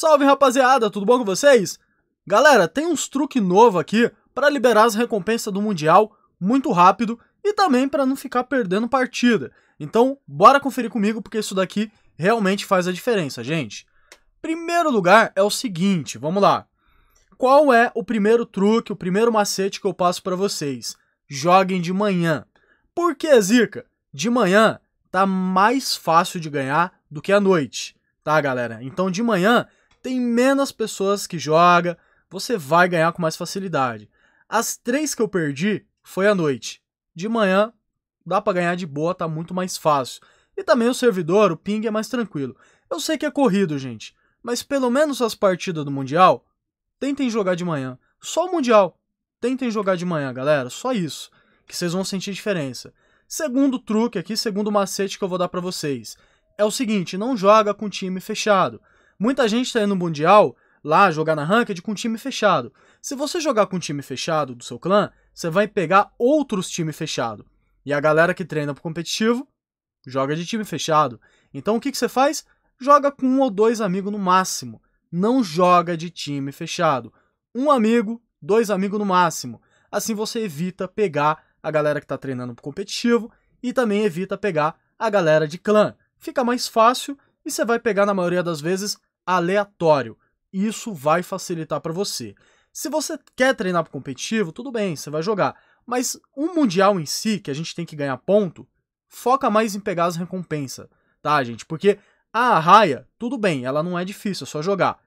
Salve rapaziada, tudo bom com vocês? Galera, tem uns truque novo aqui para liberar as recompensas do Mundial muito rápido e também para não ficar perdendo partida. Então, bora conferir comigo porque isso daqui realmente faz a diferença, gente. Primeiro lugar é o seguinte, vamos lá. Qual é o primeiro truque, o primeiro macete que eu passo para vocês? Joguem de manhã. Por que, Zica? De manhã tá mais fácil de ganhar do que à noite, tá, galera? Então, de manhã tem menos pessoas que joga, você vai ganhar com mais facilidade. As três que eu perdi foi à noite. De manhã dá para ganhar de boa, tá muito mais fácil. E também o servidor, o ping é mais tranquilo. Eu sei que é corrido, gente, mas pelo menos as partidas do Mundial, tentem jogar de manhã. Só o Mundial. Tentem jogar de manhã, galera, só isso, que vocês vão sentir diferença. Segundo truque aqui, segundo macete que eu vou dar para vocês, é o seguinte, não joga com time fechado. Muita gente está indo no Mundial lá jogar na Ranked com time fechado. Se você jogar com time fechado do seu clã, você vai pegar outros time fechado. E a galera que treina pro competitivo joga de time fechado. Então o que, que você faz? Joga com um ou dois amigos no máximo. Não joga de time fechado. Um amigo, dois amigos no máximo. Assim você evita pegar a galera que está treinando pro competitivo e também evita pegar a galera de clã. Fica mais fácil e você vai pegar, na maioria das vezes, aleatório. Isso vai facilitar para você. Se você quer treinar para competitivo, tudo bem, você vai jogar. Mas um mundial em si, que a gente tem que ganhar ponto, foca mais em pegar as recompensas, tá, gente? Porque a raia, tudo bem, ela não é difícil, é só jogar.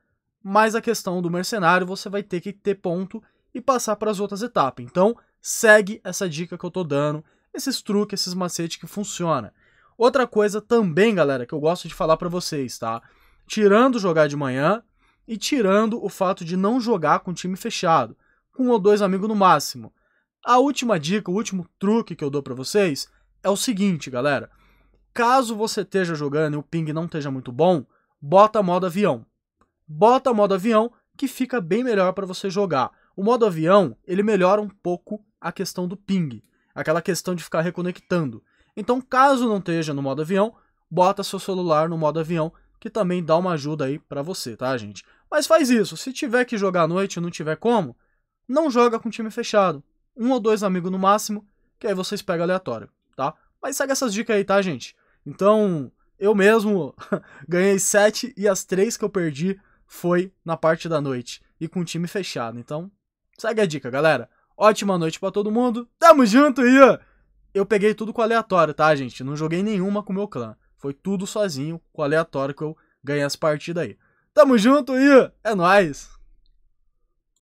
Mas a questão do mercenário, você vai ter que ter ponto e passar para as outras etapas. Então, segue essa dica que eu tô dando, esses truques, esses macetes que funciona. Outra coisa também, galera, que eu gosto de falar para vocês, tá? tirando jogar de manhã e tirando o fato de não jogar com time fechado, com um ou dois amigos no máximo. A última dica, o último truque que eu dou para vocês é o seguinte, galera. Caso você esteja jogando e o ping não esteja muito bom, bota modo avião. Bota modo avião que fica bem melhor para você jogar. O modo avião, ele melhora um pouco a questão do ping, aquela questão de ficar reconectando. Então, caso não esteja no modo avião, bota seu celular no modo avião que também dá uma ajuda aí para você, tá, gente? Mas faz isso. Se tiver que jogar à noite e não tiver como, não joga com time fechado. Um ou dois amigos no máximo, que aí vocês pegam aleatório, tá? Mas segue essas dicas aí, tá, gente? Então, eu mesmo ganhei sete e as três que eu perdi foi na parte da noite e com time fechado. Então, segue a dica, galera. Ótima noite para todo mundo. Tamo junto, aí! Eu peguei tudo com aleatório, tá, gente? Não joguei nenhuma com o meu clã. Foi tudo sozinho, com o aleatório que eu ganhei as partidas aí. Tamo junto e é nóis!